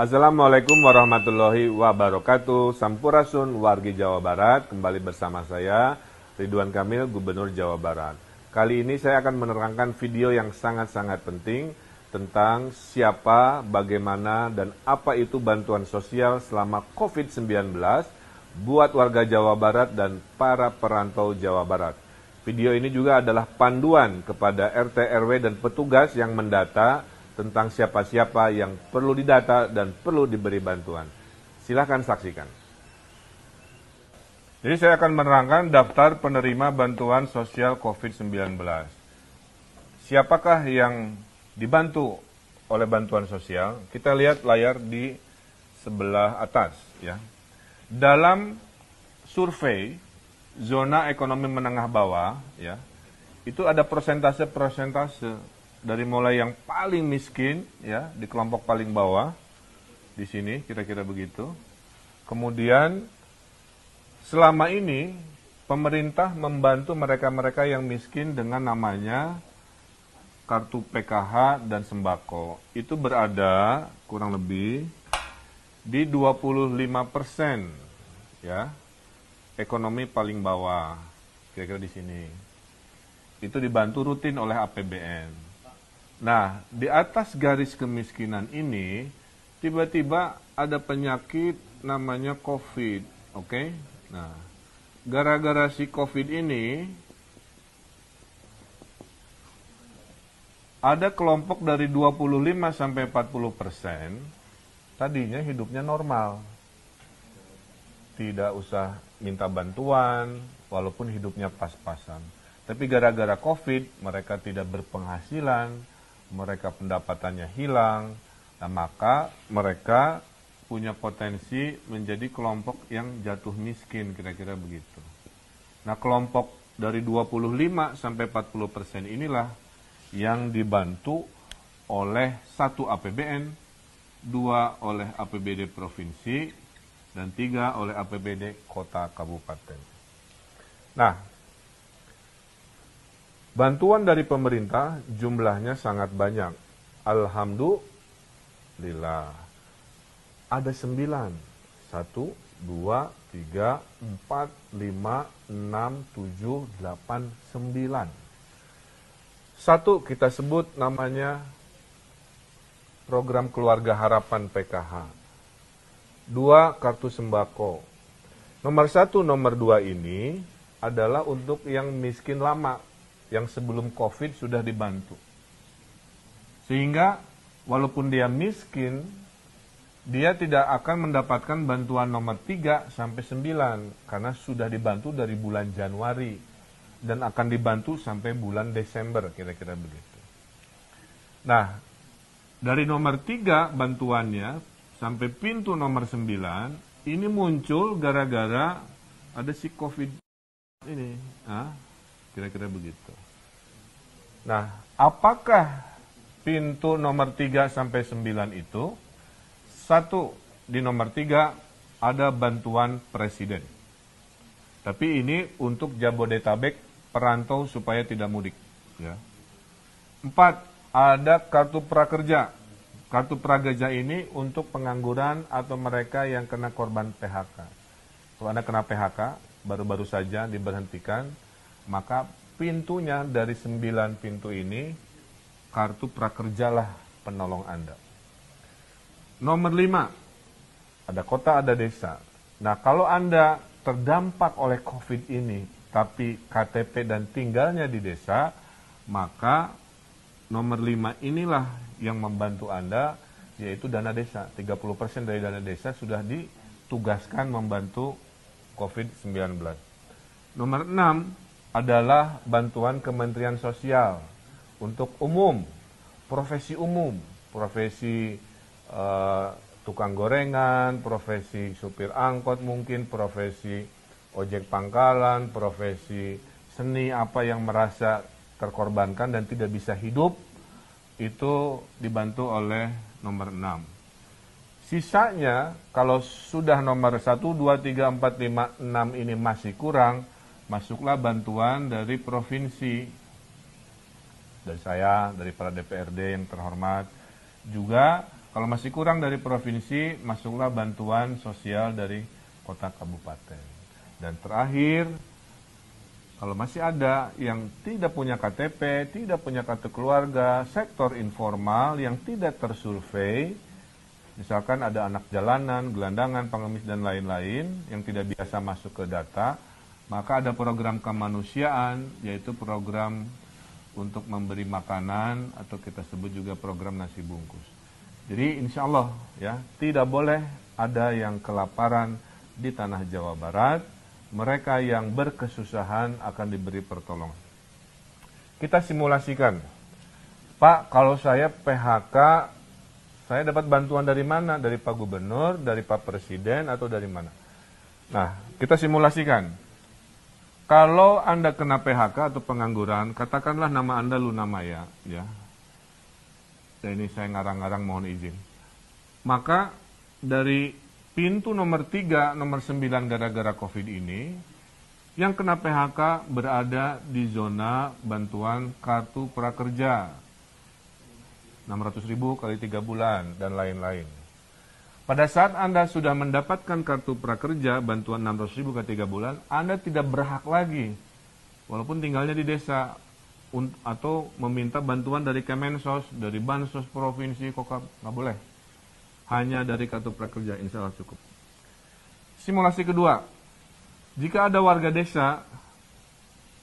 Assalamualaikum warahmatullahi wabarakatuh. Sampurasun wargi Jawa Barat, kembali bersama saya Ridwan Kamil, Gubernur Jawa Barat. Kali ini saya akan menerangkan video yang sangat-sangat penting tentang siapa, bagaimana, dan apa itu bantuan sosial selama COVID-19 buat warga Jawa Barat dan para perantau Jawa Barat. Video ini juga adalah panduan kepada RT RW dan petugas yang mendata tentang siapa-siapa yang perlu didata dan perlu diberi bantuan. Silahkan saksikan. Jadi saya akan menerangkan daftar penerima bantuan sosial COVID-19. Siapakah yang dibantu oleh bantuan sosial? Kita lihat layar di sebelah atas ya. Dalam survei zona ekonomi menengah bawah ya, itu ada persentase-persentase dari mulai yang paling miskin ya di kelompok paling bawah di sini kira-kira begitu. Kemudian selama ini pemerintah membantu mereka-mereka yang miskin dengan namanya kartu PKH dan sembako. Itu berada kurang lebih di 25% persen ya. Ekonomi paling bawah kira-kira di sini. Itu dibantu rutin oleh APBN. Nah, di atas garis kemiskinan ini tiba-tiba ada penyakit namanya COVID, oke? Okay? Nah, gara-gara si COVID ini ada kelompok dari 25 sampai 40 persen tadinya hidupnya normal, tidak usah minta bantuan, walaupun hidupnya pas-pasan. Tapi gara-gara COVID mereka tidak berpenghasilan, mereka pendapatannya hilang, nah maka mereka punya potensi menjadi kelompok yang jatuh miskin kira-kira begitu. Nah kelompok dari 25 sampai 40 persen inilah yang dibantu oleh satu APBN, dua oleh APBD provinsi, dan tiga oleh APBD kota kabupaten. Nah, Bantuan dari pemerintah jumlahnya sangat banyak. Alhamdulillah. Ada sembilan. Satu, dua, tiga, empat, lima, enam, tujuh, delapan, sembilan. Satu kita sebut namanya program keluarga harapan PKH. Dua, kartu sembako. Nomor satu, nomor dua ini adalah untuk yang miskin lama yang sebelum COVID sudah dibantu. Sehingga walaupun dia miskin, dia tidak akan mendapatkan bantuan nomor 3 sampai 9 karena sudah dibantu dari bulan Januari dan akan dibantu sampai bulan Desember kira-kira begitu. Nah, dari nomor 3 bantuannya sampai pintu nomor 9 ini muncul gara-gara ada si COVID ini. Ah, kira-kira begitu. Nah, apakah pintu nomor 3 sampai 9 itu? Satu, di nomor 3 ada bantuan presiden. Tapi ini untuk Jabodetabek perantau supaya tidak mudik. Ya. Empat, ada kartu prakerja. Kartu prakerja ini untuk pengangguran atau mereka yang kena korban PHK. Kalau Anda kena PHK, baru-baru saja diberhentikan, maka pintunya dari sembilan pintu ini kartu prakerjalah penolong Anda. Nomor lima, ada kota, ada desa. Nah, kalau Anda terdampak oleh COVID ini, tapi KTP dan tinggalnya di desa, maka nomor lima inilah yang membantu Anda, yaitu dana desa. 30% dari dana desa sudah ditugaskan membantu COVID-19. Nomor enam adalah bantuan Kementerian Sosial untuk umum, profesi umum, profesi eh, tukang gorengan, profesi supir angkot mungkin, profesi ojek pangkalan, profesi seni apa yang merasa terkorbankan dan tidak bisa hidup itu dibantu oleh nomor 6. Sisanya kalau sudah nomor 1, 2, 3, 4, 5, 6 ini masih kurang, masuklah bantuan dari provinsi dari saya, dari para DPRD yang terhormat. Juga kalau masih kurang dari provinsi, masuklah bantuan sosial dari kota kabupaten. Dan terakhir, kalau masih ada yang tidak punya KTP, tidak punya kartu keluarga, sektor informal yang tidak tersurvei, misalkan ada anak jalanan, gelandangan, pengemis, dan lain-lain yang tidak biasa masuk ke data, maka ada program kemanusiaan, yaitu program untuk memberi makanan atau kita sebut juga program nasi bungkus. Jadi insya Allah ya tidak boleh ada yang kelaparan di tanah Jawa Barat. Mereka yang berkesusahan akan diberi pertolongan. Kita simulasikan, Pak, kalau saya PHK, saya dapat bantuan dari mana? Dari Pak Gubernur, dari Pak Presiden, atau dari mana? Nah, kita simulasikan. Kalau Anda kena PHK atau pengangguran, katakanlah nama Anda Luna Maya, ya. Dan ini saya ngarang-ngarang mohon izin. Maka dari pintu nomor 3, nomor 9 gara-gara COVID ini, yang kena PHK berada di zona bantuan kartu prakerja. 600 ribu kali 3 bulan dan lain-lain. Pada saat Anda sudah mendapatkan kartu prakerja bantuan 600 ribu ke 3 bulan, Anda tidak berhak lagi walaupun tinggalnya di desa atau meminta bantuan dari Kemensos, dari Bansos Provinsi, kok nggak boleh. Hanya dari kartu prakerja, insya Allah cukup. Simulasi kedua, jika ada warga desa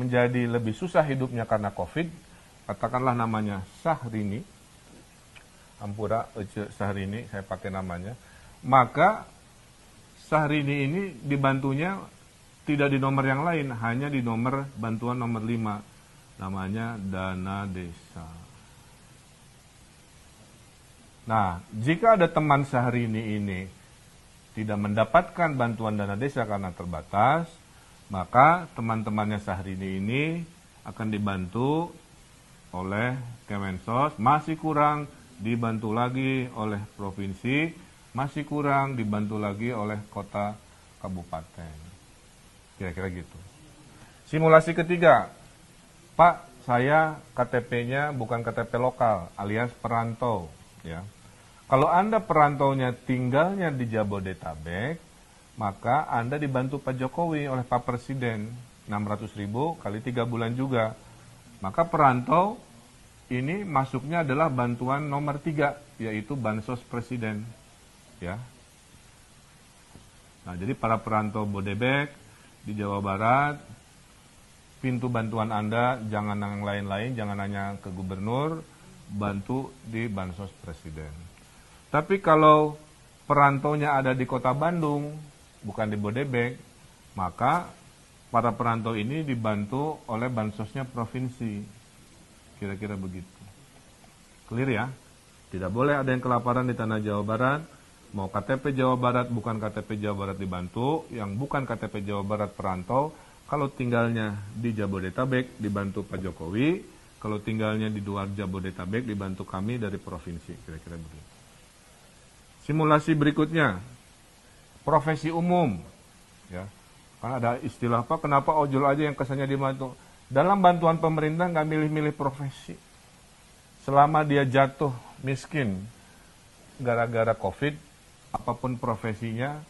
menjadi lebih susah hidupnya karena COVID, katakanlah namanya Sahrini, Ampura Ece eh, Sahrini, saya pakai namanya, maka Sahrini ini dibantunya tidak di nomor yang lain, hanya di nomor bantuan nomor 5. Namanya dana desa. Nah, jika ada teman sehari ini tidak mendapatkan bantuan dana desa karena terbatas, maka teman-temannya ini ini akan dibantu oleh Kemensos, masih kurang dibantu lagi oleh provinsi masih kurang dibantu lagi oleh kota kabupaten. Kira-kira gitu. Simulasi ketiga, Pak, saya KTP-nya bukan KTP lokal, alias perantau, ya. Kalau Anda perantaunya tinggalnya di Jabodetabek, maka Anda dibantu Pak Jokowi oleh Pak Presiden 600 ribu kali 3 bulan juga. Maka perantau ini masuknya adalah bantuan nomor tiga yaitu Bansos Presiden ya. Nah, jadi para perantau Bodebek di Jawa Barat, pintu bantuan Anda jangan yang lain-lain, jangan hanya ke gubernur, bantu di bansos presiden. Tapi kalau perantaunya ada di kota Bandung, bukan di Bodebek, maka para perantau ini dibantu oleh bansosnya provinsi. Kira-kira begitu. Clear ya? Tidak boleh ada yang kelaparan di tanah Jawa Barat, mau KTP Jawa Barat, bukan KTP Jawa Barat dibantu yang bukan KTP Jawa Barat perantau, kalau tinggalnya di Jabodetabek dibantu Pak Jokowi, kalau tinggalnya di luar Jabodetabek dibantu kami dari provinsi, kira-kira begitu. Simulasi berikutnya, profesi umum, ya. Karena ada istilah apa, kenapa ojol aja yang kesannya dibantu. Dalam bantuan pemerintah nggak milih-milih profesi. Selama dia jatuh miskin gara-gara COVID, apapun profesinya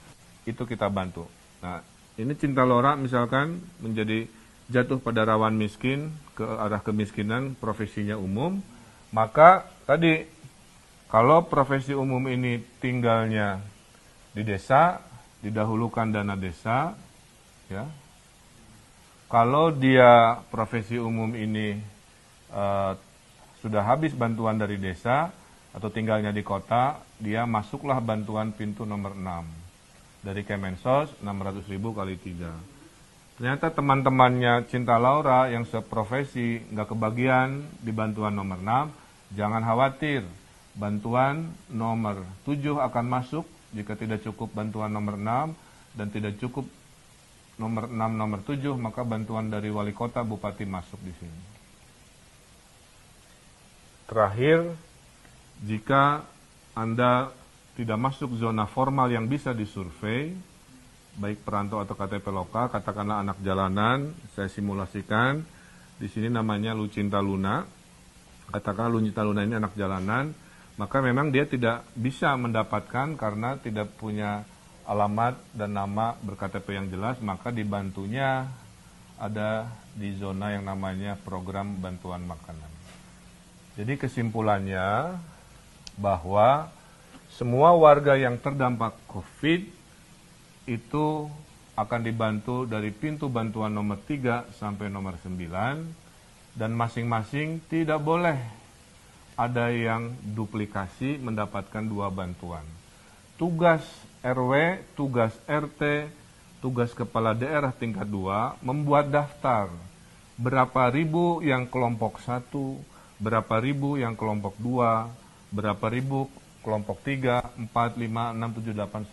itu kita bantu. Nah, ini cinta lora misalkan menjadi jatuh pada rawan miskin ke arah kemiskinan profesinya umum, maka tadi kalau profesi umum ini tinggalnya di desa, didahulukan dana desa, ya. Kalau dia profesi umum ini uh, sudah habis bantuan dari desa, atau tinggalnya di kota, dia masuklah bantuan pintu nomor 6 dari Kemensos 600 ribu kali 3. Ternyata teman-temannya Cinta Laura yang seprofesi nggak kebagian di bantuan nomor 6, jangan khawatir. Bantuan nomor 7 akan masuk jika tidak cukup bantuan nomor 6 dan tidak cukup nomor 6 nomor 7 maka bantuan dari wali kota bupati masuk di sini. Terakhir jika Anda tidak masuk zona formal yang bisa disurvei, baik perantau atau KTP lokal, katakanlah anak jalanan, saya simulasikan, di sini namanya Lucinta Luna, katakanlah Lucinta Luna ini anak jalanan, maka memang dia tidak bisa mendapatkan karena tidak punya alamat dan nama berKTP yang jelas, maka dibantunya ada di zona yang namanya program bantuan makanan. Jadi kesimpulannya, bahwa semua warga yang terdampak COVID itu akan dibantu dari pintu bantuan nomor 3 sampai nomor 9 dan masing-masing tidak boleh ada yang duplikasi mendapatkan dua bantuan. Tugas RW, tugas RT, tugas kepala daerah tingkat 2 membuat daftar berapa ribu yang kelompok 1, berapa ribu yang kelompok 2, berapa ribu kelompok 3, 4, 5, 6, 7, 8,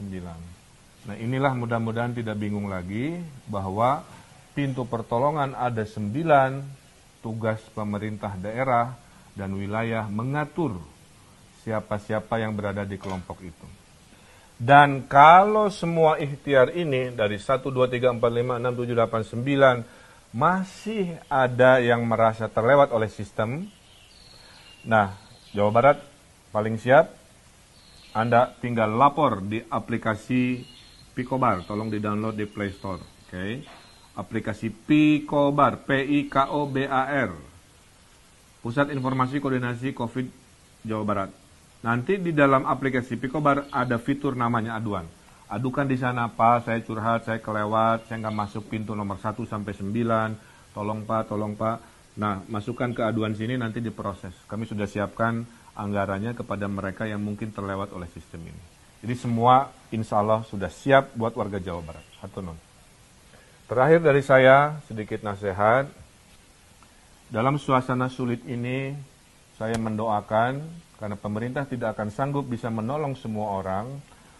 9. Nah inilah mudah-mudahan tidak bingung lagi bahwa pintu pertolongan ada 9, tugas pemerintah daerah dan wilayah mengatur siapa-siapa yang berada di kelompok itu. Dan kalau semua ikhtiar ini dari 1, 2, 3, 4, 5, 6, 7, 8, 9 masih ada yang merasa terlewat oleh sistem, nah Jawa Barat paling siap, Anda tinggal lapor di aplikasi Picobar. Tolong di-download di Play Store. Oke. Okay? Aplikasi Picobar, P I K O B A R. Pusat Informasi Koordinasi Covid Jawa Barat. Nanti di dalam aplikasi Picobar ada fitur namanya aduan. Adukan di sana, Pak, saya curhat, saya kelewat, saya nggak masuk pintu nomor 1 sampai 9. Tolong, Pak, tolong, Pak. Nah, masukkan ke aduan sini nanti diproses. Kami sudah siapkan anggarannya kepada mereka yang mungkin terlewat oleh sistem ini. Jadi semua insya Allah sudah siap buat warga Jawa Barat. Hatunun. Terakhir dari saya, sedikit nasihat. Dalam suasana sulit ini, saya mendoakan, karena pemerintah tidak akan sanggup bisa menolong semua orang,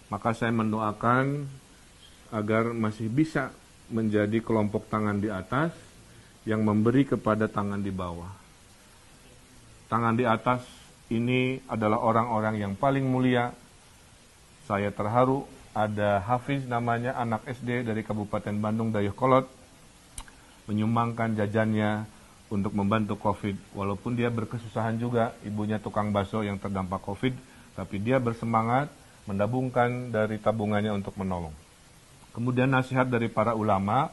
maka saya mendoakan agar masih bisa menjadi kelompok tangan di atas yang memberi kepada tangan di bawah. Tangan di atas ini adalah orang-orang yang paling mulia. Saya terharu ada Hafiz namanya anak SD dari Kabupaten Bandung Dayakolot menyumbangkan jajannya untuk membantu COVID. Walaupun dia berkesusahan juga, ibunya tukang baso yang terdampak COVID, tapi dia bersemangat mendabungkan dari tabungannya untuk menolong. Kemudian nasihat dari para ulama,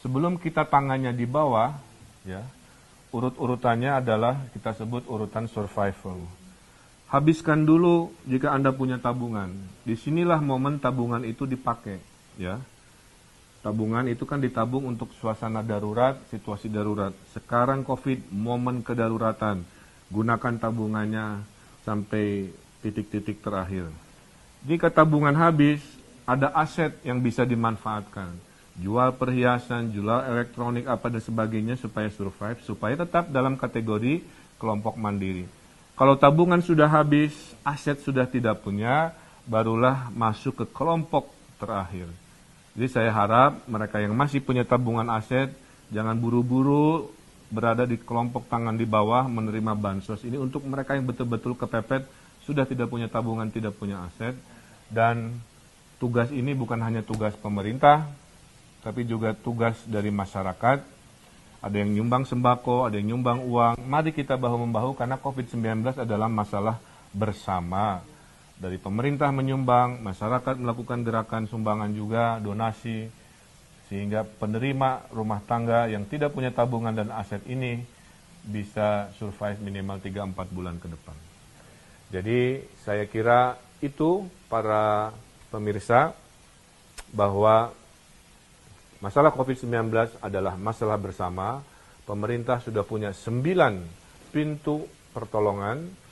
sebelum kita tangannya di bawah, ya, Urut-urutannya adalah kita sebut urutan survival. Habiskan dulu jika Anda punya tabungan. Disinilah momen tabungan itu dipakai, ya. Tabungan itu kan ditabung untuk suasana darurat, situasi darurat. Sekarang COVID, momen kedaruratan. Gunakan tabungannya sampai titik-titik terakhir. Jika tabungan habis, ada aset yang bisa dimanfaatkan jual perhiasan, jual elektronik apa dan sebagainya supaya survive, supaya tetap dalam kategori kelompok mandiri. Kalau tabungan sudah habis, aset sudah tidak punya, barulah masuk ke kelompok terakhir. Jadi saya harap mereka yang masih punya tabungan aset jangan buru-buru berada di kelompok tangan di bawah menerima bansos. Ini untuk mereka yang betul-betul kepepet sudah tidak punya tabungan, tidak punya aset dan tugas ini bukan hanya tugas pemerintah, tapi juga tugas dari masyarakat. Ada yang nyumbang sembako, ada yang nyumbang uang. Mari kita bahu-membahu karena COVID-19 adalah masalah bersama. Dari pemerintah menyumbang, masyarakat melakukan gerakan sumbangan juga, donasi, sehingga penerima rumah tangga yang tidak punya tabungan dan aset ini bisa survive minimal 3-4 bulan ke depan. Jadi saya kira itu para pemirsa bahwa Masalah COVID-19 adalah masalah bersama. Pemerintah sudah punya sembilan pintu pertolongan.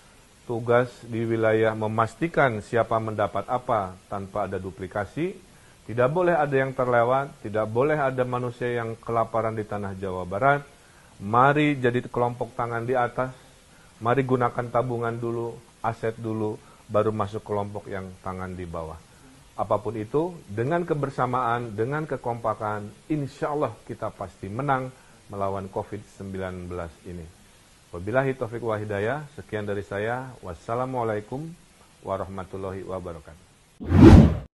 Tugas di wilayah memastikan siapa mendapat apa tanpa ada duplikasi. Tidak boleh ada yang terlewat, tidak boleh ada manusia yang kelaparan di tanah Jawa Barat. Mari jadi kelompok tangan di atas. Mari gunakan tabungan dulu, aset dulu, baru masuk kelompok yang tangan di bawah apapun itu, dengan kebersamaan, dengan kekompakan, insya Allah kita pasti menang melawan COVID-19 ini. Wabillahi taufiq wa hidayah, sekian dari saya. Wassalamualaikum warahmatullahi wabarakatuh.